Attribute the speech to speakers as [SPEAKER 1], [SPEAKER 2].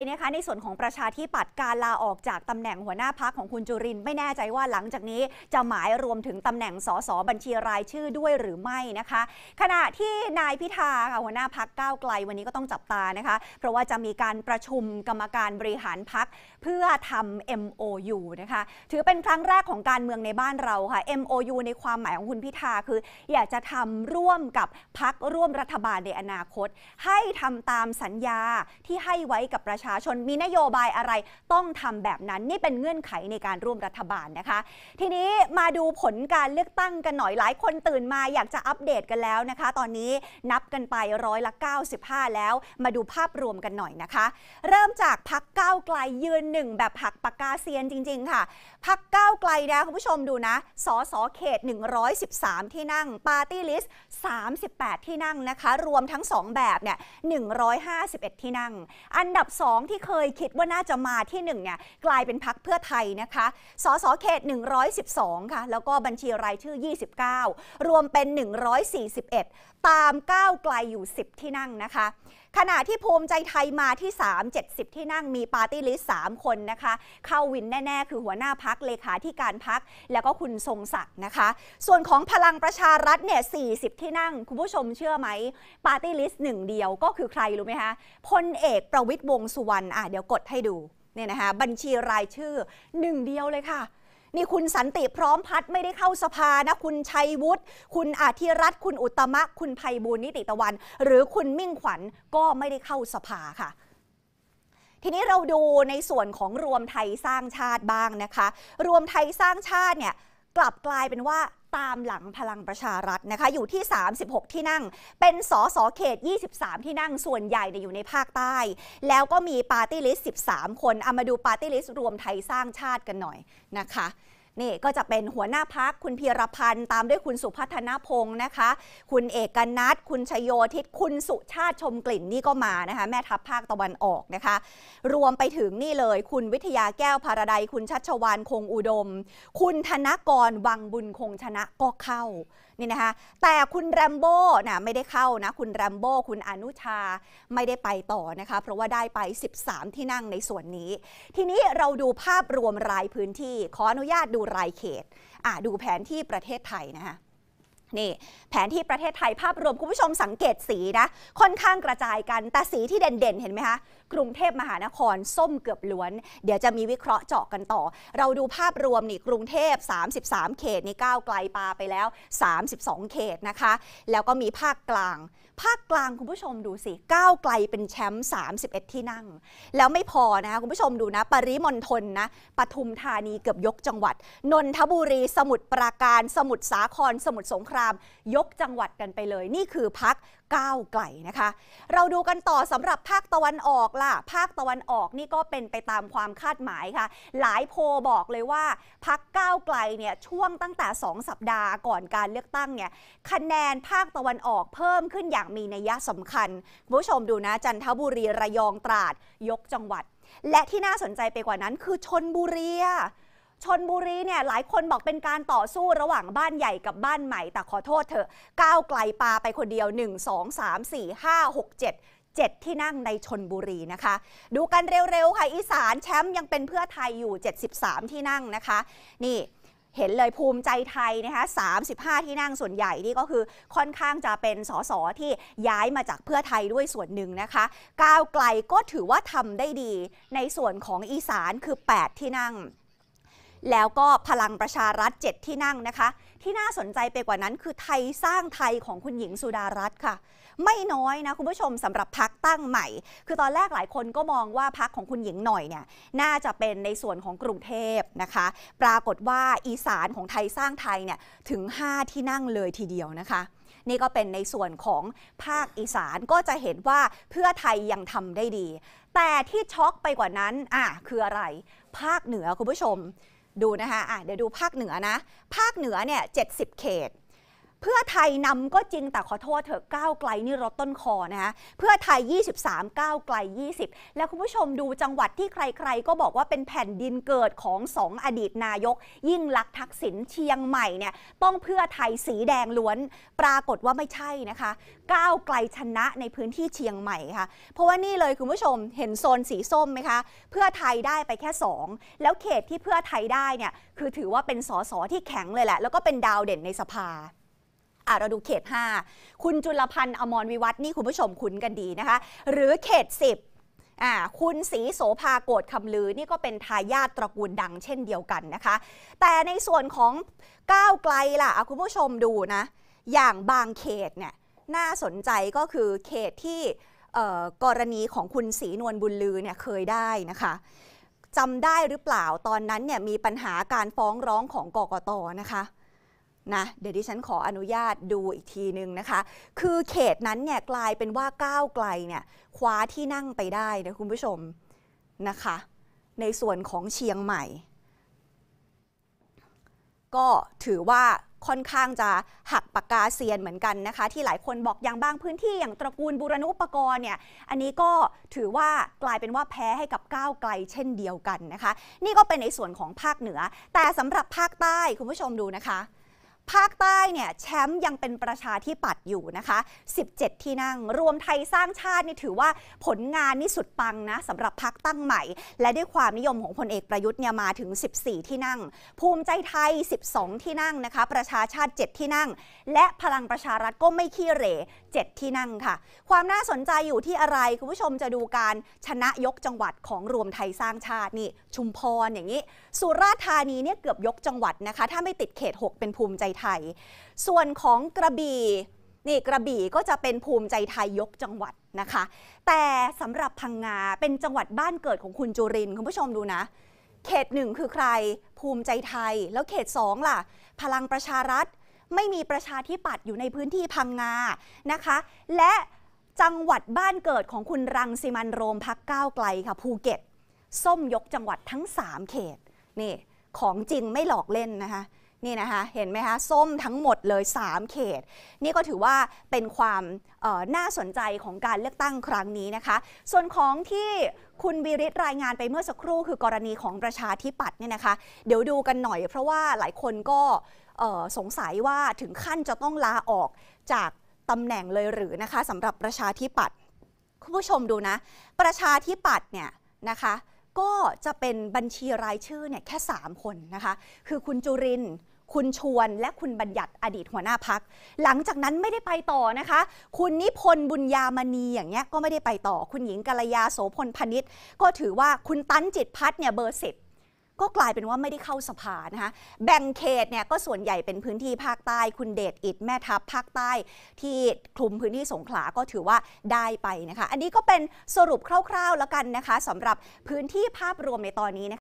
[SPEAKER 1] นะคะในส่วนของประชาธิปัตย์การลาออกจากตำแหน่งหัวหน้าพักของคุณจุริน ไม่แน่ใจว่าหลังจากนี้จะหมายรวมถึงตำแหน่งสสบัญชีรายชื่อด้วยหรือไม่นะคะ ขณะที่นายพิธาค่ะหัวหน้าพักก้าวไกลวันนี้ก็ต้องจับตานะคะ เพราะว่าจะมีการประชุมกรรมการบริหารพัก เพื่อทำ MOU นะคะถือเป็นครั้งแรกของการเมืองในบ้านเราค่ะ MOU ในความหมายของคุณพิธาคืออยากจะทำร่วมกับพักร่วมรัฐบาลในอนาคต ให้ทำตามสัญญาที่ให้ไว้กับประชาาชนมีนโยบายอะไรต้องทำแบบนั้นนี่เป็นเงื่อนไขในการร่วมรัฐบาลนะคะ ทีนี้มาดูผลการเลือกตั้งกันหน่อยหลายคนตื่นมาอยากจะอัปเดตกันแล้วนะคะ ตอนนี้นับกันไปร้อยละ95 แล้ว มาดูภาพรวมกันหน่อยนะคะ เริ่มจากพักก้าวไกลยืนหนึ่งแบบผักปากกาเซียนจริงๆค่ะ พักก้าวไกลนะคุณผู้ชมดูนะสอสอเขต 113 ที่นั่งปาร์ตี้ลิสต์38 ที่นั่งนะคะ รวมทั้ง2แบบเนี่ย151 ที่นั่ง อันดับ 2 2ที่เคยคิดว่าน่าจะมาที่1เนี่ยกลายเป็นพักเพื่อไทยนะคะ สสเขต 112 ค่ะ แล้วก็บัญชีรายชื่อ 29 รวมเป็น 141 ตามก้าวไกลอยู่ 10 ที่นั่งนะคะขณะที่ภูมิใจไทยมาที่ 3 70 ที่นั่งมีปาร์ตี้ลิสต์ 3 คนนะคะ เข้าวินแน่ ๆ คือหัวหน้าพักเลขาธิการพัก แล้วก็คุณทรงศักดิ์นะคะ ส่วนของพลังประชารัฐเนี่ย40 ที่นั่ง คุณผู้ชมเชื่อไหม ปาร์ตี้ลิสต์หนึ่งเดียวก็คือใคร รู้ไหมคะพลเอกประวิตยวงสุวรรณอ่ะเดี๋ยวกดให้ดูเนี่ยนะคะ บัญชีรายชื่อหนึ่งเดียวเลยค่ะนี่คุณสันติพร้อมพัฒไม่ได้เข้าสภานะ คุณชัยวุฒิคุณอาทิรัตน์คุณอุตมะ คุณภัยบูลนิติตะวัน หรือคุณมิ่งขวัญก็ไม่ได้เข้าสภาค่ะ ทีนี้เราดูในส่วนของรวมไทยสร้างชาติบ้างนะคะ รวมไทยสร้างชาติเนี่ยกลับกลายเป็นว่าตามหลังพลังประชารัฐนะคะอยู่ที่ 36 ที่นั่ง เป็นสอสอเขต 23 ที่นั่งส่วนใหญ่ยอยู่ในภาคใต้ แล้วก็มีปาร์ตี้ลิสต์ 13 คนเอามาดูปาร์ตี้ลิสต์รวมไทยสร้างชาติกันหน่อยนะคะนี่ก็จะเป็นหัวหน้าพัก คุณพีรพันธ์ตามด้วยคุณสุพัฒนพงศ์นะคะ คุณเอกนัทคุณชโยทิศ คุณสุชาติชมกลิ่นนี่ก็มานะคะแม่ทัพภาคตะวันออกนะคะ รวมไปถึงนี่เลย คุณวิทยาแก้วพาราได คุณชัชวานคงอุดม คุณธนกร วังบุญคงชนะก็เข้านี่นะคะแต่คุณแรมโบ้นะไม่ได้เข้านะคุณแรมโบ้ คุณอนุชาไม่ได้ไปต่อนะคะเพราะว่าได้ไป 13 ที่นั่งในส่วนนี้ ทีนี้เราดูภาพรวมรายพื้นที่ ขออนุญาตดูรายเขตดูแผนที่ประเทศไทยนะคะนี่แผนที่ประเทศไทยภาพรวมคุณผู้ชมสังเกตสีนะค่อนข้างกระจายกัน แต่สีที่เด่นๆ เห็นไหมคะกรุงเทพมหานคร ส้มเกือบล้วน เดี๋ยวจะมีวิเคราะห์เจาะกันต่อ เราดูภาพรวมนี่กรุงเทพ 33 เขตนี่ก้าวไกลปาไปแล้ว 32 เขตนะคะ แล้วก็มีภาคกลาง ภาคกลางคุณผู้ชมดูสิก้าวไกลเป็นแชมป์31 ที่นั่ง แล้วไม่พอนะคะคุณผู้ชมดูนะปริมณฑลนะปทุมธานีเกือบยกจังหวัดนนทบุรีสมุทรปราการสมุทรสาครสมุทรสงครามามยกจังหวัดกันไปเลย นี่คือพักก้าวไกลนะคะ เราดูกันต่อสำหรับภาคตะวันออกล่ะภาคตะวันออกนี่ก็เป็นไปตามความคาดหมายค่ะ หลายโพบอกเลยว่าพักก้าวไกลเนี่ยช่วงตั้งแต่ 2 สัปดาห์ก่อนการเลือกตั้งเนี่ยคะแนนภาคตะวันออกเพิ่มขึ้นอย่างมีนัยสำคัญผู้ชมดูนะจันทบุรีระยองตราดยกจังหวัด และที่น่าสนใจไปกว่านั้นคือชนบุรีชนบุรีเนี่ยหลายคนบอกเป็นการต่อสู้ระหว่างบ้านใหญ่กับบ้านใหม่แต่ขอโทษเถอะก้าวไกลปาไปคนเดียว1 2 3 4 5 6 7 7 ที่นั่งในชนบุรีนะคะ ดูกันเร็วๆค่ะอีสานแชมป์ยังเป็นเพื่อไทยอยู่ 73 ที่นั่งนะคะ นี่เห็นเลยภูมิใจไทยนะคะ35 ที่นั่งส่วนใหญ่นี่ก็คือค่อนข้างจะเป็นสสที่ย้ายมาจากเพื่อไทยด้วยส่วนหนึ่งนะคะ ก้าวไกลก็ถือว่าทำได้ดี ในส่วนของอีสานคือ 8 ที่นั่งแล้วก็พลังประชารัฐ7ที่นั่งนะคะที่น่าสนใจไปกว่านั้นคือไทยสร้างไทยของคุณหญิงสุดารัตน์ค่ะ ไม่น้อยนะคุณผู้ชมสำหรับพักตั้งใหม่ คือตอนแรกหลายคนก็มองว่าพักของคุณหญิงหน่อยเนี่ยน่าจะเป็นในส่วนของกรุงเทพนะคะ ปรากฏว่าอีสานของไทยสร้างไทยเนี่ยถึง 5 ที่นั่งเลยทีเดียวนะคะ นี่ก็เป็นในส่วนของภาคอีสานก็จะเห็นว่าเพื่อไทยยังทำได้ดี แต่ที่ช็อกไปกว่านั้นอ่ะคืออะไร ภาคเหนือคุณผู้ชมดูนะคะะเดี๋ยวดูภาคเหนือนะ ภาคเหนือเนี่ยเจ็ดสิบเขตเพื่อไทยนำก็จริงแต่ขอโทษเถอะก้าวไกลนี่รถต้นคอนะคะเพื่อไทย 23ก้าวไกล 20 แล้วคุณผู้ชมดูจังหวัดที่ใครๆก็บอกว่าเป็นแผ่นดินเกิดของสอดีตนายกยิ่งลักษณ์ทักษิณเชียงใหม่เนี่ยต้องเพื่อไทยสีแดงล้วนปรากฏว่าไม่ใช่นะคะก้าวไกลชนะในพื้นที่เชียงใหม่ค่ะ เพราะว่านี่เลยคุณผู้ชมเห็นโซนสีส้มไหมคะเพื่อไทยได้ไปแค่2แล้วเขตที่เพื่อไทยได้เนี่ยคือถือว่าเป็นสสที่แข็งเลยแหละ แล้วก็เป็นดาวเด่นในสภาอะเราดูเขต 5 คุณจุลพันธ์อมรวิวัฒน์นี่คุณผู้ชมคุ้นกันดีนะคะ หรือเขต 10อ่าคุณศรีโสภาโกดคำลือ นี่ก็เป็นทายาทตระกูลดังเช่นเดียวกันนะคะ แต่ในส่วนของก้าวไกลล่ะ คุณผู้ชมดูนะ อย่างบางเขตเนี่ยน่าสนใจก็คือเขตที่กรณีของคุณศรีนวลบุญลือเนี่ยเคยได้นะคะจำได้หรือเปล่าตอนนั้นเนี่ยมีปัญหาการฟ้องร้องของกกตนะคะนะเดี๋ยวดิฉันขออนุญาตดูอีกทีนึงนะคะ คือเขตนั้นเนี่ยกลายเป็นว่าก้าวไกลเนี่ยคว้าที่นั่งไปได้นะคุณผู้ชมนะคะ ในส่วนของเชียงใหม่ ก็ถือว่าค่อนข้างจะหักปากกาเซียนเหมือนกันนะคะ ที่หลายคนบอกอย่างบางพื้นที่อย่างตระกูลบุรณุปกรณ์เนี่ย อันนี้ก็ถือว่ากลายเป็นว่าแพ้ให้กับก้าวไกลเช่นเดียวกันนะคะ นี่ก็เป็นในส่วนของภาคเหนือ แต่สำหรับภาคใต้คุณผู้ชมดูนะคะภาคใต้เนี่ยแชมป์ยังเป็นประชาธิปัตย์อยู่นะคะ 17 ที่นั่ง รวมไทยสร้างชาตินี่ถือว่าผลงานนี่สุดปังนะสำหรับพักตั้งใหม่ และด้วยความนิยมของพลเอกประยุทธ์เนี่ยมาถึง 14 ที่นั่ง ภูมิใจไทย 12 ที่นั่งนะคะประชาชาติ7ที่นั่ง และพลังประชารัฐก็ไม่ขี้เหร่7ที่นั่งค่ะ ความน่าสนใจอยู่ที่อะไรคุณผู้ชมจะดูการชนะยกจังหวัดของรวมไทยสร้างชาตินี่ชุมพรอย่างนี้ สุราษฎร์ธานีเนี่ยเกือบยกจังหวัดนะคะถ้าไม่ติดเขต 6 เป็นภูมิใจทยส่วนของกระบี่นี่กระบี่ก็จะเป็นภูมิใจไทยยกจังหวัดนะคะ แต่สำหรับพังงา เป็นจังหวัดบ้านเกิดของคุณจุรินคุณผู้ชมดูนะ เขตหนึ่งคือใครภูมิใจไทยแล้วเขตสองล่ะ พลังประชารัฐไม่มีประชาธิปัตย์อยู่ในพื้นที่พังงานะคะ และจังหวัดบ้านเกิดของคุณรังสิมันโรมพักก้าวไกลค่ะ ภูเก็ตส้มยกจังหวัดทั้ง 3 เขตนี่ ของจริงไม่หลอกเล่นนะคะนี่นะคะเห็นไหมคะส้มทั้งหมดเลย 3เขต นี่ก็ถือว่าเป็นความน่าสนใจของการเลือกตั้งครั้งนี้นะคะ ส่วนของที่คุณวิริศรายงานไปเมื่อสักครู่คือกรณีของประชาธิปัตย์เนี่ยนะคะ เดี๋ยวดูกันหน่อย เพราะว่าหลายคนก็สงสัยว่าถึงขั้นจะต้องลาออกจากตำแหน่งเลยหรือนะคะสำหรับประชาธิปัตย์คุณผู้ชมดูนะ ประชาธิปัตย์เนี่ยนะคะก็จะเป็นบัญชีรายชื่อเนี่ยแค่ 3 คนนะคะคือคุณจุริน คุณชวนและคุณบัญญัติอดีตหัวหน้าพัก หลังจากนั้นไม่ได้ไปต่อนะคะ คุณนิพนธ์บุญญามณีอย่างเงี้ยก็ไม่ได้ไปต่อ คุณหญิงกัลยาโสพลพนิษฐ์ก็ถือว่าคุณตั้นจิตพัฒน์เนี่ยเบอร์สิบก็กลายเป็นว่าไม่ได้เข้าสภานะคะ แบ่งเขตเนี่ยก็ส่วนใหญ่เป็นพื้นที่ภาคใต้คุณเดชอิดแม่ทัพภาคใต้ที่คลุมพื้นที่สงขลาก็ถือว่าได้ไปนะคะ อันนี้ก็เป็นสรุปคร่าวๆแล้วกันนะคะสำหรับพื้นที่ภาพรวมในตอนนี้นะคะ